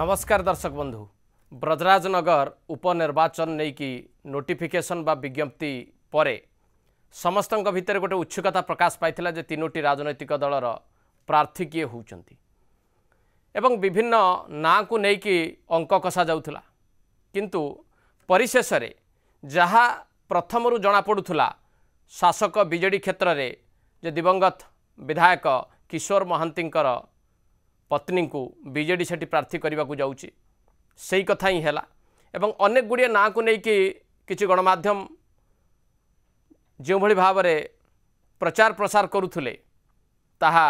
ନମସ୍କାର ଦର୍ଶକ ବନ୍ଧୁ ବ୍ରଜରାଜନଗର ଉପନିର୍ବାଚନ ନେଇକି ନୋଟିଫିକେସନ୍ ବା ବିଜ୍ଞପ୍ତି ପରେ ସମସ୍ତଙ୍କ ଭିତରେ ଗୋଟିଏ ଉତ୍ସୁକତା ପ୍ରକାଶ ପାଇଥିଲା ଯେ ତିନୋଟି ରାଜନୈତିକ ଦଳର ପ୍ରାର୍ଥୀ କିଏ ହେଉଛନ୍ତି ଏବଂ ବିଭିନ୍ନ ନାଁକୁ ନେଇକି ଅଙ୍କ କଷା ଯାଉଥିଲା କିନ୍ତୁ ପରିଶେଷରେ ଯାହା ପ୍ରଥମରୁ ଜଣାପଡ଼ୁଥିଲା ଶାସକ ବିଜେଡ଼ି କ୍ଷେତ୍ରରେ ଯେ ଦିବଂଗତ ବିଧାୟକ କିଶୋର ମହାନ୍ତିଙ୍କର ପତ୍ନୀଙ୍କୁ ବିଜେଡ଼ି ସେଠି ପ୍ରାର୍ଥୀ କରିବାକୁ ଯାଉଛି ସେଇ କଥା ହିଁ ହେଲା ଏବଂ ଅନେକ ଗୁଡ଼ିଏ ନାଁକୁ ନେଇକି କିଛି ଗଣମାଧ୍ୟମ ଯେଉଁଭଳି ଭାବରେ ପ୍ରଚାର ପ୍ରସାର କରୁଥିଲେ ତାହା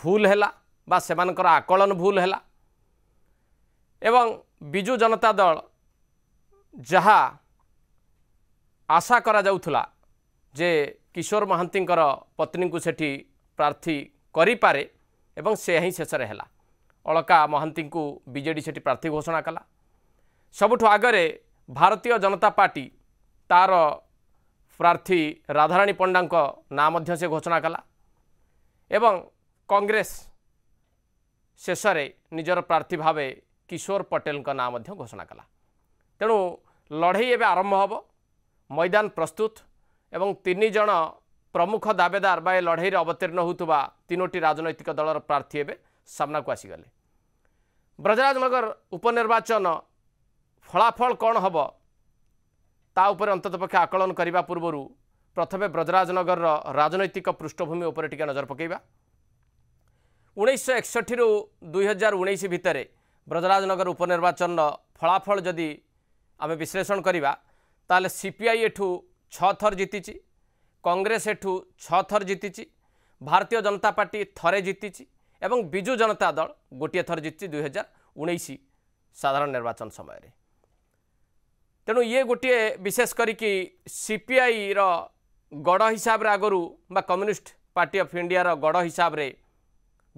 ଭୁଲ ହେଲା ବା ସେମାନଙ୍କର ଆକଳନ ଭୁଲ ହେଲା ଏବଂ ବିଜୁ ଜନତା ଦଳ ଯାହା ଆଶା କରାଯାଉଥିଲା ଯେ କିଶୋର ମହାନ୍ତିଙ୍କର ପତ୍ନୀଙ୍କୁ ସେଠି ପ୍ରାର୍ଥୀ କରିପାରେ ଏବଂ ସେ ହିଁ ଶେଷରେ ହେଲା ଅଳକା ମହାନ୍ତିଙ୍କୁ ବିଜେଡ଼ି ସେଠି ପ୍ରାର୍ଥୀ ଘୋଷଣା କଲା ସବୁଠୁ ଆଗରେ ଭାରତୀୟ ଜନତା ପାର୍ଟି ତା'ର ପ୍ରାର୍ଥୀ ରାଧାରାଣୀ ପଣ୍ଡାଙ୍କ ନାଁ ମଧ୍ୟ ସେ ଘୋଷଣା କଲା ଏବଂ କଂଗ୍ରେସ ଶେଷରେ ନିଜର ପ୍ରାର୍ଥୀ ଭାବେ କିଶୋର ପଟେଲଙ୍କ ନାଁ ମଧ୍ୟ ଘୋଷଣା କଲା ତେଣୁ ଲଢ଼େଇ ଏବେ ଆରମ୍ଭ ହେବ ମଇଦାନ ପ୍ରସ୍ତୁତ ଏବଂ ତିନି ଜଣ ପ୍ରମୁଖ ଦାବେଦାର ବା ଏ ଲଢ଼େଇରେ ଅବତୀର୍ଣ୍ଣ ହେଉଥିବା ତିନୋଟି ରାଜନୈତିକ ଦଳର ପ୍ରାର୍ଥୀ ଏବେ ସାମ୍ନାକୁ ଆସିଗଲେ ବ୍ରଜରାଜନଗର ଉପନିର୍ବାଚନ ଫଳାଫଳ କ'ଣ ହେବ ତା ଉପରେ ଅନ୍ତତଃ ପକ୍ଷେ ଆକଳନ କରିବା ପୂର୍ବରୁ ପ୍ରଥମେ ବ୍ରଜରାଜନଗରର ରାଜନୈତିକ ପୃଷ୍ଠଭୂମି ଉପରେ ଟିକିଏ ନଜର ପକାଇବା ଉଣେଇଶହ ଏକଷଠିରୁ ଦୁଇହଜାର ଉଣେଇଶ ଭିତରେ ବ୍ରଜରାଜନଗର ଉପନିର୍ବାଚନର ଫଳାଫଳ ଯଦି ଆମେ ବିଶ୍ଳେଷଣ କରିବା ତାହେଲେ ସିପିଆଇ ଏଠୁ ଛଅ ଥର ଜିତିଛି କଂଗ୍ରେସ ଏଠୁ ଛଅ ଥର ଜିତିଛି ଭାରତୀୟ ଜନତା ପାର୍ଟି ଥରେ ଜିତିଛି ଏବଂ ବିଜୁ ଜନତା ଦଳ ଗୋଟିଏ ଥର ଜିତିଛି ଦୁଇହଜାର ଉଣେଇଶ ସାଧାରଣ ନିର୍ବାଚନ ସମୟରେ ତେଣୁ ଇଏ ଗୋଟିଏ ବିଶେଷ କରିକି ସିପିଆଇର ଗଡ଼ ହିସାବରେ ଆଗରୁ ବା କମ୍ୟୁନିଷ୍ଟ ପାର୍ଟି ଅଫ୍ ଇଣ୍ଡିଆର ଗଡ଼ ହିସାବରେ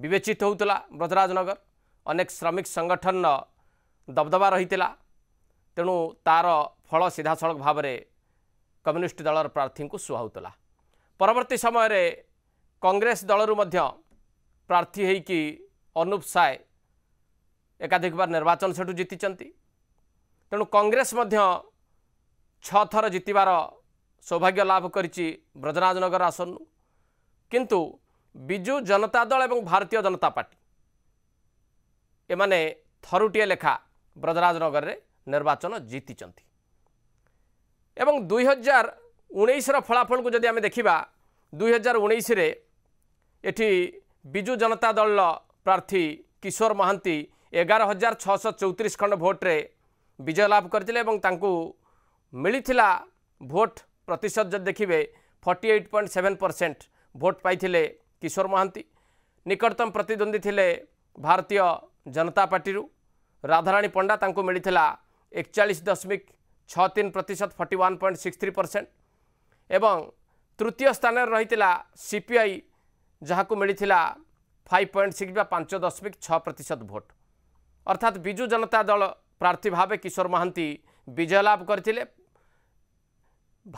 ବିବେଚିତ ହେଉଥିଲା ବ୍ରଜରାଜନଗର ଅନେକ ଶ୍ରମିକ ସଂଗଠନର ଦବଦବା ରହିଥିଲା ତେଣୁ ତା'ର ଫଳ ସିଧାସଳଖ ଭାବରେ କମ୍ୟୁନିଷ୍ଟ ଦଳର ପ୍ରାର୍ଥୀଙ୍କୁ ସୁହାଉଥିଲା ପରବର୍ତ୍ତୀ ସମୟରେ କଂଗ୍ରେସ ଦଳରୁ ମଧ୍ୟ ପ୍ରାର୍ଥୀ ହୋଇକି ଅନୁପ ସାଏ ଏକାଧିକବାର ନିର୍ବାଚନ ସେଠୁ ଜିତିଛନ୍ତି ତେଣୁ କଂଗ୍ରେସ ମଧ୍ୟ ଛଅ ଥର ଜିତିବାର ସୌଭାଗ୍ୟ ଲାଭ କରିଛି ବ୍ରଜରାଜନଗର ଆସନରୁ କିନ୍ତୁ ବିଜୁ ଜନତା ଦଳ ଏବଂ ଭାରତୀୟ ଜନତା ପାର୍ଟି ଏମାନେ ଥରୁଟିଏ ଲେଖା ବ୍ରଜରାଜନଗରରେ ନିର୍ବାଚନ ଜିତିଛନ୍ତି এবং দুই হଜାର ଉଣେଇଶର ଫଳାଫଳକୁ ଯଦି ଆମେ ଦେଖିବା ଦୁଇ ହଜାର ଉଣେଇଶରେ ଏଠି ବିଜୁ ଜନତା ଦଳର ପ୍ରାର୍ଥୀ କିଶୋର ମହାନ୍ତି ଏଗାର ହଜାର ଛଅଶହ ଚଉତିରିଶ ଖଣ୍ଡ ଭୋଟ୍ରେ ବିଜୟ ଲାଭ କରିଥିଲେ ଏବଂ ତାଙ୍କୁ ମିଳିଥିଲା ଭୋଟ୍ ପ୍ରତିଶତ ଯଦି ଦେଖିବେ forty eight point seven percent vote ପାଇଥିଲେ କିଶୋର ମହାନ୍ତି ନିକଟତମ ପ୍ରତିଦ୍ୱନ୍ଦ୍ୱୀ ଥିଲେ ଭାରତୀୟ ଜନତା ପାର୍ଟିରୁ ରାଧାରାଣୀ ପଣ୍ଡା ତାଙ୍କୁ ମିଳିଥିଲା ଏକଚାଳିଶ ଦଶମିକ छ तीन प्रतिशत forty one point six three percent एवं तृतीय स्थान रही सीपीआई जहाँ को मिली फाइव पॉइंट सिक्स बा पांच दशमिक छ प्रतिशत भोट अर्थात विजु जनता दल प्रार्थी भाव किशोर महांती विजय लाभ करते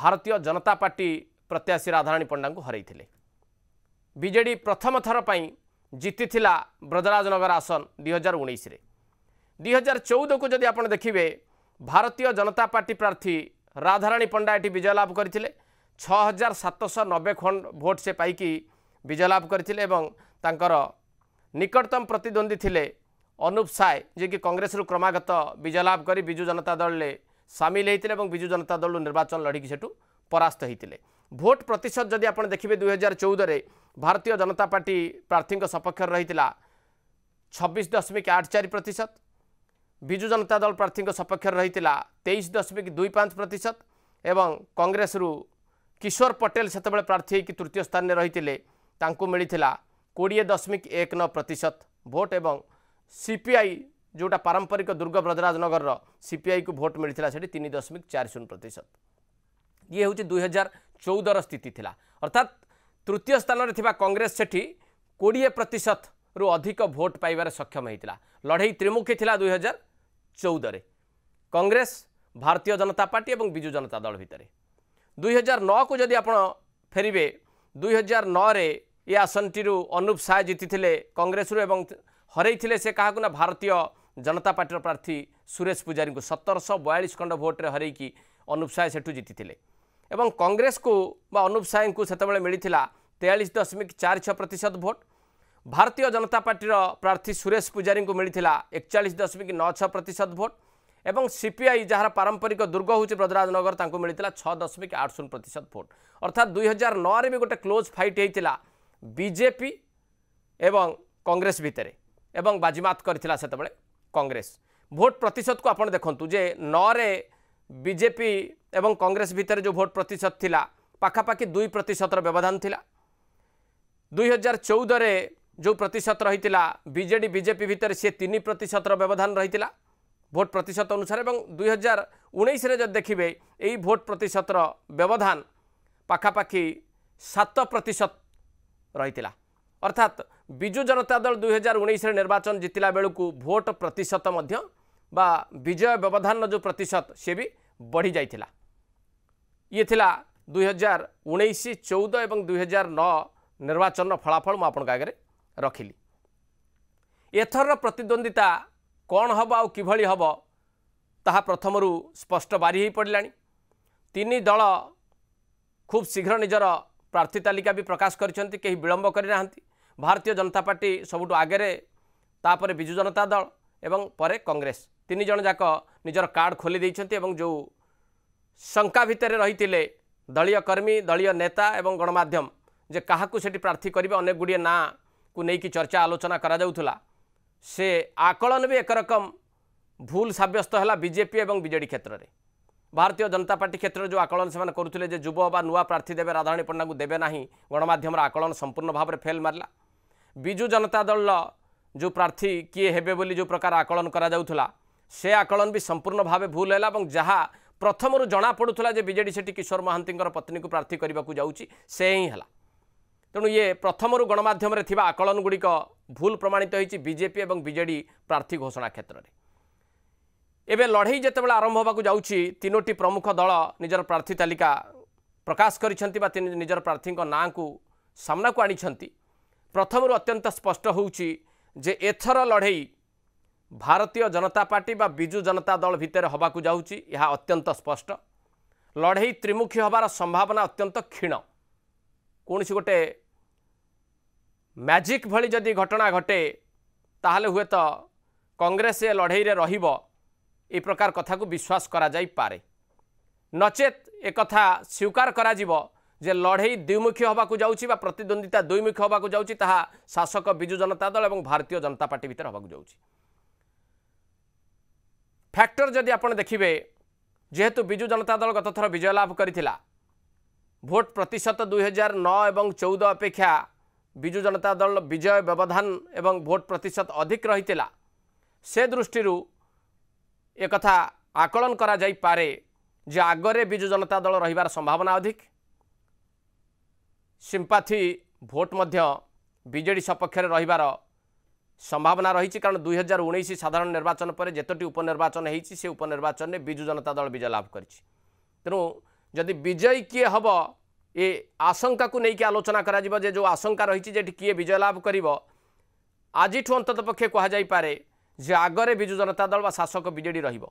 भारतीय जनता पार्टी प्रत्याशी राधाराणी पंडा को हर विजेडी प्रथम थरपाई जीति ब्रजराजनगर आसन दुई हजार उन्नीस दुई हजार चौदह को जदि आप देखिए ভারতীয় জনতা পার্টি প্রার্থী রাধারাণী পণ্ডা এটি বিজয় লাভ করে ছ হাজার সাতশহ নবে খণ্ড ভোট সে পাই বিজয় লাভ করে এবং তাঁর নিকটতম প্রতিদ্বন্দ্বী লে ଅନୁପ ସାଏ ଯିଏକି କଂଗ୍ରେସରୁ କ୍ରମାଗତ ବିଜୟ ଲାଭ କରି ବିଜୁ ଜନତା ଦଳରେ ସାମିଲ ହେଇଥିଲେ ଏବଂ ବିଜୁ ଜନତା ଦଳରୁ ନିର୍ବାଚନ ଲଢ଼ିକି ସେଠୁ ପରାସ୍ତ ହେଇଥିଲେ ଭୋଟ୍ ପ୍ରତିଶତ ଯଦି ଆପଣ ଦେଖିବେ ଦୁଇହଜାର ଚଉଦରେ ଭାରତୀୟ ଜନତା ପାର୍ଟି ପ୍ରାର୍ଥୀଙ୍କ ସପକ୍ଷରେ ରହିଥିଲା ଛବିଶ ଦଶମିକ ଆଠ ଚାରି ପ୍ରତିଶତ विजु जनता दल प्रार्थी सपक्ष रही तेईस दशमिक दुई पांच प्रतिशत एवं कंग्रेस किशोर पटेल से प्रार्थी हो तृतीय स्थान में रही मिलता कोड़े दशमिक एक नौ प्रतिशत भोट एवं सीपीआई जोटा पारंपरिक दुर्ग ब्रजराज नगर सीपीआई को भोट मिलता सेन दशमिक चार शून प्रतिशत ये हूँ दुई हजार चौदर स्थित अर्थात तृतीय स्थान में कंग्रेस से कोड़े प्रतिशत रु अधिक भोट पाइबार सक्षम होता लड़े त्रिमुखी थी दुई हजार ଚଉଦରେ କଂଗ୍ରେସ ଭାରତୀୟ ଜନତା ପାର୍ଟି ଏବଂ ବିଜୁ ଜନତା ଦଳ ଭିତରେ ଦୁଇହଜାର ନଅକୁ ଯଦି ଆପଣ ଫେରିବେ ଦୁଇହଜାର ନଅରେ ଏ ଆସନଟିରୁ ଅନୁପ ସାହା ଜିତିଥିଲେ କଂଗ୍ରେସରୁ ଏବଂ ହରେଇଥିଲେ ସେ କାହାକୁ ନା ଭାରତୀୟ ଜନତା ପାର୍ଟିର ପ୍ରାର୍ଥୀ ସୁରେଶ ପୂଜାରୀଙ୍କୁ ସତରଶହ ବୟାଳିଶ ଖଣ୍ଡ ଭୋଟରେ ହରେଇକି ଅନୁପ ସାହା ସେଠୁ ଜିତିଥିଲେ ଏବଂ କଂଗ୍ରେସକୁ ବା ଅନୁପ ସାହେଙ୍କୁ ସେତେବେଳେ ମିଳିଥିଲା ତେୟାଳିଶ ଦଶମିକ ଚାରି ଛଅ ପ୍ରତିଶତ ଭୋଟ ଭାରତୀୟ ଜନତା ପାର୍ଟିର ପ୍ରାର୍ଥୀ ସୁରେଶ ପୂଜାରୀଙ୍କୁ ମିଳିଥିଲା ଏକଚାଳିଶ ଦଶମିକ ନଅ ଛଅ ପ୍ରତିଶତ ଭୋଟ୍ ଏବଂ ସିପିଆଇ ଯାହାର ପାରମ୍ପରିକ ଦୁର୍ଗ ହେଉଛି ବ୍ରଜରାଜନଗର ତାଙ୍କୁ ମିଳିଥିଲା ଛଅ ଦଶମିକ ଆଠ ଶୂନ ପ୍ରତିଶତ ଭୋଟ୍ ଅର୍ଥାৎ ଦୁଇ ହଜାର ନଅରେ ବି ଗୋଟେ କ୍ଲୋଜ୍ ଫାଇଟ୍ ହୋଇଥିଲା ବିଜେପି ଏବଂ କଂଗ୍ରେସ ଭିତରେ ଏବଂ ବାଜିମାତ କରିଥିଲା ସେତେବେଳେ କଂଗ୍ରେସ ଭୋଟ୍ ପ୍ରତିଶତକୁ ଆପଣ ଦେଖନ୍ତୁ ଯେ ନଅରେ ବିଜେପି ଏବଂ କଂଗ୍ରେସ ଭିତରେ ଯେଉଁ ଭୋଟ୍ ପ୍ରତିଶତ ଥିଲା ପାଖାପାଖି ଦୁଇ ପ୍ରତିଶତର ବ୍ୟବଧାନ ଥିଲା ଦୁଇ ହଜାର ଚଉଦରେ जो प्रतिशत रही विजेड बीजेपी भितर सी तीन प्रतिशत व्यवधान रही भोट प्रतिशत अनुसार और दुई हजार उन्नीस देखिए यही भोट प्रतिशत व्यवधान पाखापाखि सात प्रतिशत रही अर्थात विजु जनता दल दुई हजार उन्नीस निर्वाचन जितला बेलू भोट प्रतिशत बा विजय व्यवधान जो प्रतिशत सी भी बढ़ी जाता ये थिला दुई हजार उन्नीस चौदह और दुई हजार नौ निर्वाचन फलाफल मुझे आगे ରଖିଲି ଏଥରର ପ୍ରତିଦ୍ୱନ୍ଦ୍ୱିତା କ'ଣ ହେବ ଆଉ କିଭଳି ହେବ ତାହା ପ୍ରଥମରୁ ସ୍ପଷ୍ଟ ବାରି ହୋଇପଡ଼ିଲାଣି ତିନି ଦଳ ଖୁବ୍ ଶୀଘ୍ର ନିଜର ପ୍ରାର୍ଥୀ ତାଲିକା ବି ପ୍ରକାଶ କରିଛନ୍ତି କେହି ବିଳମ୍ବ କରିନାହାନ୍ତି ଭାରତୀୟ ଜନତା ପାର୍ଟି ସବୁଠୁ ଆଗରେ ତାପରେ ବିଜୁ ଜନତା ଦଳ ଏବଂ ପରେ କଂଗ୍ରେସ ତିନି ଜଣ ଯାକ ନିଜର କାର୍ଡ଼ ଖୋଲି ଦେଇଛନ୍ତି ଏବଂ ଯେଉଁ ଶଙ୍କା ଭିତରେ ରହିଥିଲେ ଦଳୀୟ କର୍ମୀ ଦଳୀୟ ନେତା ଏବଂ ଗଣମାଧ୍ୟମ ଯେ କାହାକୁ ସେଠି ପ୍ରାର୍ଥୀ କରିବେ ଅନେକ ଗୁଡ଼ିଏ ନାଁ କୁ ନେଇକି ଚର୍ଚ୍ଚା ଆଲୋଚନା କରାଯାଉଥିଲା ସେ ଆକଳନ ବି एक रकम भूल सब्यस्त है बीजेपी और विजेडी क्षेत्र में ଭାରତୀୟ ଜନତା ପାର୍ଟି କ୍ଷେତ୍ରରେ ଯେଉଁ ଆକଳନ ସେମାନେ କରୁଥିଲେ ଯେ ଯୁବ ବା ନୂଆ ପ୍ରାର୍ଥୀ ଦେବେ ରାଧାରାଣୀ ପଣ୍ଡାଙ୍କୁ ଦେବେ ନାହିଁ ଗଣମାଧ୍ୟମର ଆକଳନ ସମ୍ପୂର୍ଣ୍ଣ ଭାବରେ ଫେଲ୍ ମାରିଲା ବିଜୁ ଜନତା ଦଳର ଯେଉଁ ପ୍ରାର୍ଥୀ କିଏ ହେବେ ବୋଲି ଯେଉଁ ପ୍ରକାର ଆକଳନ କରାଯାଉଥିଲା ସେ ଆକଳନ ବି ସମ୍ପୂର୍ଣ୍ଣ ଭାବେ ଭୁଲ ହେଲା ଏବଂ ଯାହା ପ୍ରଥମରୁ ଜଣାପଡ଼ୁଥିଲା ଯେ ବିଜେଡ଼ି ସେଠି କିଶୋର ମହାନ୍ତିଙ୍କର ପତ୍ନୀକୁ ପ୍ରାର୍ଥୀ କରିବାକୁ ଯାଉଛି ସେ ହିଁ ହେଲା ତେଣୁ ଇଏ ପ୍ରଥମରୁ ଗଣମାଧ୍ୟମରେ ଥିବା ଆକଳନଗୁଡ଼ିକ ଭୁଲ ପ୍ରମାଣିତ ହୋଇଛି ବିଜେପି ଏବଂ ବିଜେଡ଼ି ପ୍ରାର୍ଥୀ ଘୋଷଣା କ୍ଷେତ୍ରରେ ଏବେ ଲଢ଼େଇ ଯେତେବେଳେ ଆରମ୍ଭ ହେବାକୁ ଯାଉଛି ତିନୋଟି ପ୍ରମୁଖ ଦଳ ନିଜର ପ୍ରାର୍ଥୀ ତାଲିକା ପ୍ରକାଶ କରିଛନ୍ତି ବା ନିଜର ପ୍ରାର୍ଥୀଙ୍କ ନାଁକୁ ସାମ୍ନାକୁ ଆଣିଛନ୍ତି ପ୍ରଥମରୁ ଅତ୍ୟନ୍ତ ସ୍ପଷ୍ଟ ହେଉଛି ଯେ ଏଥର ଲଢ଼େଇ ଭାରତୀୟ ଜନତା ପାର୍ଟି ବା ବିଜୁ ଜନତା ଦଳ ଭିତରେ ହେବାକୁ ଯାଉଛି ଏହା ଅତ୍ୟନ୍ତ ସ୍ପଷ୍ଟ ଲଢ଼େଇ ତ୍ରିମୁଖୀ ହେବାର ସମ୍ଭାବନା ଅତ୍ୟନ୍ତ କ୍ଷୀଣ କୌଣସି ଗୋଟେ ମ୍ୟାଜିକ୍ ଭଳି ଯଦି ଘଟଣା ଘଟେ ତାହେଲେ ହୁଏତ କଂଗ୍ରେସ ଏ ଲଢ଼େଇରେ ରହିବ ଏ ପ୍ରକାର କଥାକୁ ବିଶ୍ୱାସ କରାଯାଇପାରେ ନଚେତ୍ ଏକଥା ସ୍ୱୀକାର କରାଯିବ ଯେ ଲଢ଼େଇ ଦ୍ୱିମୁଖୀ ହେବାକୁ ଯାଉଛି ବା ପ୍ରତିଦ୍ୱନ୍ଦ୍ୱିତା ଦୁଇମୁଖୀ ହେବାକୁ ଯାଉଛି ତାହା ଶାସକ ବିଜୁ ଜନତା ଦଳ ଏବଂ ଭାରତୀୟ ଜନତା ପାର୍ଟି ଭିତରେ ହେବାକୁ ଯାଉଛି ଫ୍ୟାକ୍ଟର ଯଦି ଆପଣ ଦେଖିବେ ଯେହେତୁ ବିଜୁ ଜନତା ଦଳ ଗତଥର ବିଜୟ ଲାଭ କରିଥିଲା ଭୋଟ୍ ପ୍ରତିଶତ ଦୁଇହଜାର ନଅ ଏବଂ ଚଉଦ ଅପେକ୍ଷା ବିଜୁ ଜନତା ଦଳ ବିଜୟ ବ୍ୟବଧାନ ଏବଂ ଭୋଟ୍ ପ୍ରତିଶତ ଅଧିକ ରହିଥିଲା ସେ ଦୃଷ୍ଟିରୁ ଏକଥା ଆକଳନ କରାଯାଇପାରେ ଯେ ଆଗରେ ବିଜୁ ଜନତା ଦଳ ରହିବାର ସମ୍ଭାବନା ଅଧିକ ସିମ୍ପାଥି ଭୋଟ୍ ମଧ୍ୟ ବିଜେଡ଼ି ସପକ୍ଷରେ ରହିବାର ସମ୍ଭାବନା ରହିଛି କାରଣ ଦୁଇହଜାର ଉଣେଇଶ ସାଧାରଣ ନିର୍ବାଚନ ପରେ ଯେତୋଟି ଉପନିର୍ବାଚନ ହୋଇଛି ସେ ଉପନିର୍ବାଚନରେ ବିଜୁ ଜନତା ଦଳ ବିଜୟ ଲାଭ କରିଛି ତେଣୁ ଯଦି ବିଜୟୀ କିଏ ହେବ ଏ ଆଶଙ୍କାକୁ ନେଇକି ଆଲୋଚନା କରାଯିବ ଯେ ଯେଉଁ ଆଶଙ୍କା ରହିଛି ଯେ କିଏ ବିଜୟ ଲାଭ କରିବ ଆଜିଠୁ ଅନ୍ତତଃ ପକ୍ଷେ କୁହାଯାଇପାରେ ଯେ ଆଗରେ ବିଜୁ ଜନତା ଦଳ ବା ଶାସକ ବିଜେଡ଼ି ରହିବ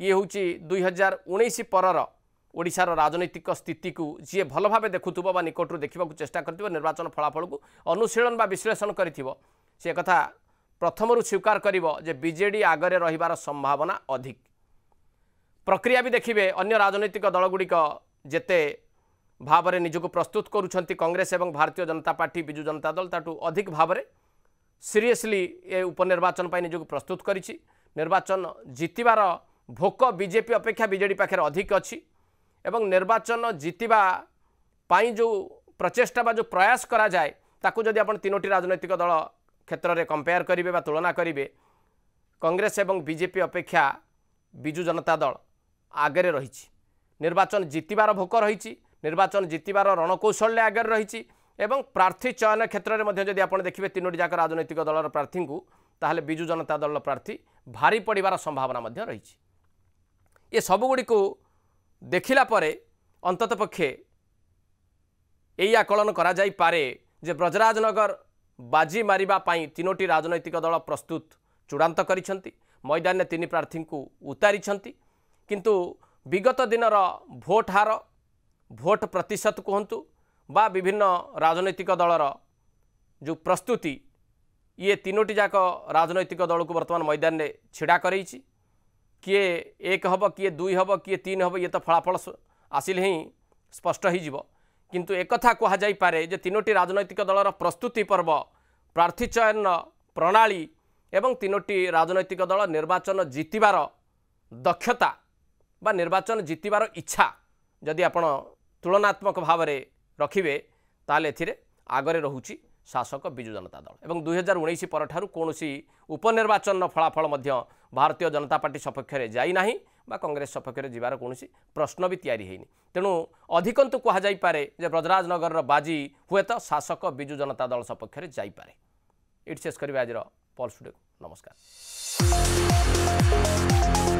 ଇଏ ହେଉଛି ଦୁଇହଜାର ଉଣେଇଶ ପରର ଓଡ଼ିଶାର ରାଜନୈତିକ ସ୍ଥିତିକୁ ଯିଏ ଭଲ ଭାବେ ଦେଖୁଥିବ ବା ନିକଟରୁ ଦେଖିବାକୁ ଚେଷ୍ଟା କରିଥିବ ନିର୍ବାଚନ ଫଳାଫଳକୁ ଅନୁଶୀଳନ ବା ବିଶ୍ଳେଷଣ କରିଥିବ ସେ କଥା ପ୍ରଥମରୁ ସ୍ୱୀକାର କରିବ ଯେ ବିଜେଡ଼ି ଆଗରେ ରହିବାର ସମ୍ଭାବନା ଅଧିକ ପ୍ରକ୍ରିୟା ବି ଦେଖିବେ ଅନ୍ୟ ରାଜନୈତିକ ଦଳଗୁଡ଼ିକ ଯେତେ ଭାବରେ ନିଜକୁ ପ୍ରସ୍ତୁତ କରୁଛନ୍ତି କଂଗ୍ରେସ ଏବଂ ଭାରତୀୟ ଜନତା ପାର୍ଟି ବିଜୁ ଜନତା ଦଳ ତାଠୁ ଅଧିକ ଭାବରେ ସିରିୟସ୍ଲି ଏ ଉପନିର୍ବାଚନ ପାଇଁ ନିଜକୁ ପ୍ରସ୍ତୁତ କରିଛି ନିର୍ବାଚନ ଜିତିବାର ଭୋକ ବିଜେପି ଅପେକ୍ଷା ବିଜେଡ଼ି ପାଖରେ ଅଧିକ ଅଛି ଏବଂ ନିର୍ବାଚନ ଜିତିବା ପାଇଁ ଯେଉଁ ପ୍ରଚେଷ୍ଟା ବା ଯେଉଁ ପ୍ରୟାସ କରାଯାଏ ତାକୁ ଯଦି ଆପଣ ତିନୋଟି ରାଜନୈତିକ ଦଳ କ୍ଷେତ୍ରରେ କମ୍ପେୟାର କରିବେ ବା ତୁଳନା କରିବେ କଂଗ୍ରେସ ଏବଂ ବିଜେପି ଅପେକ୍ଷା ବିଜୁ ଜନତା ଦଳ ଆଗରେ ରହିଛି ନିର୍ବାଚନ ଜିତିବାର ଭୋକ ରହିଛି ନିର୍ବାଚନ ଜିତିବାର ରଣକୌଶଳ୍ୟ ଆଗରେ ରହିଛି ଏବଂ ପ୍ରାର୍ଥୀ ଚୟନ କ୍ଷେତ୍ରରେ ମଧ୍ୟ ଯଦି ଆପଣ ଦେଖିବେ ତିନୋଟି ଯାକ ରାଜନୈତିକ ଦଳର ପ୍ରାର୍ଥୀଙ୍କୁ ତାହେଲେ ବିଜୁ ଜନତା ଦଳର ପ୍ରାର୍ଥୀ ଭାରି ପଡ଼ିବାର ସମ୍ଭାବନା ମଧ୍ୟ ରହିଛି ଏ ସବୁଗୁଡ଼ିକୁ ଦେଖିଲା ପରେ ଅନ୍ତତଃ ପକ୍ଷେ ଏଇ ଆକଳନ କରାଯାଇପାରେ ଯେ ବ୍ରଜରାଜନଗର ବାଜି ମାରିବା ପାଇଁ ତିନୋଟି ରାଜନୈତିକ ଦଳ ପ୍ରସ୍ତୁତ ଚୂଡ଼ାନ୍ତ କରିଛନ୍ତି ମଇଦାନରେ ତିନି ପ୍ରାର୍ଥୀଙ୍କୁ ଉତାରିଛନ୍ତି କିନ୍ତୁ ବିଗତ ଦିନର ଭୋଟ ହାର ଭୋଟ ପ୍ରତିଶତ କୁହନ୍ତୁ ବା ବିଭିନ୍ନ ରାଜନୈତିକ ଦଳର ଯେଉଁ ପ୍ରସ୍ତୁତି ଇଏ ତିନୋଟି ଯାକ ରାଜନୈତିକ ଦଳକୁ ବର୍ତ୍ତମାନ ମଇଦାନରେ ଛିଡ଼ା କରାଇଛି କିଏ ଏକ ହେବ କିଏ ଦୁଇ ହେବ କିଏ ତିନି ହେବ ଇଏ ତ ଫଳାଫଳ ଆସିଲେ ହିଁ ସ୍ପଷ୍ଟ ହୋଇଯିବ କିନ୍ତୁ ଏକଥା କୁହାଯାଇପାରେ ଯେ ତିନୋଟି ରାଜନୈତିକ ଦଳର ପ୍ରସ୍ତୁତି ପର୍ବ ପ୍ରାର୍ଥୀ ଚୟନ ପ୍ରଣାଳୀ ଏବଂ ତିନୋଟି ରାଜନୈତିକ ଦଳ ନିର୍ବାଚନ ଜିତିବାର ଦକ୍ଷତା ବା ନିର୍ବାଚନ ଜିତିବାର ଇଚ୍ଛା ଯଦି ଆପଣ ତୁଳନାତ୍ମକ ଭାବରେ ରଖିବେ ତାହେଲେ ଏଥିରେ ଆଗରେ ରହୁଛି ଶାସକ ବିଜୁ ଜନତା ଦଳ ଏବଂ ଦୁଇହଜାର ଉଣେଇଶ ପରଠାରୁ କୌଣସି ଉପନିର୍ବାଚନର ଫଳାଫଳ ମଧ୍ୟ ଭାରତୀୟ ଜନତା ପାର୍ଟି ସପକ୍ଷରେ ଯାଇନାହିଁ ବା କଂଗ୍ରେସ ସପକ୍ଷରେ ଯିବାର କୌଣସି ପ୍ରଶ୍ନ ବି ତିଆରି ହୋଇନି ତେଣୁ ଅଧିକନ୍ତୁ କୁହାଯାଇପାରେ ଯେ ବ୍ରଜରାଜନଗରର ବାଜି ହୁଏତ ଶାସକ ବିଜୁ ଜନତା ଦଳ ସପକ୍ଷରେ ଯାଇପାରେ ଏଇଠି ଶେଷ କରିବା ଆଜିର ପଲ୍ ଷ୍ଟୁଡ଼ିଓକୁ ନମସ୍କାର Thank you.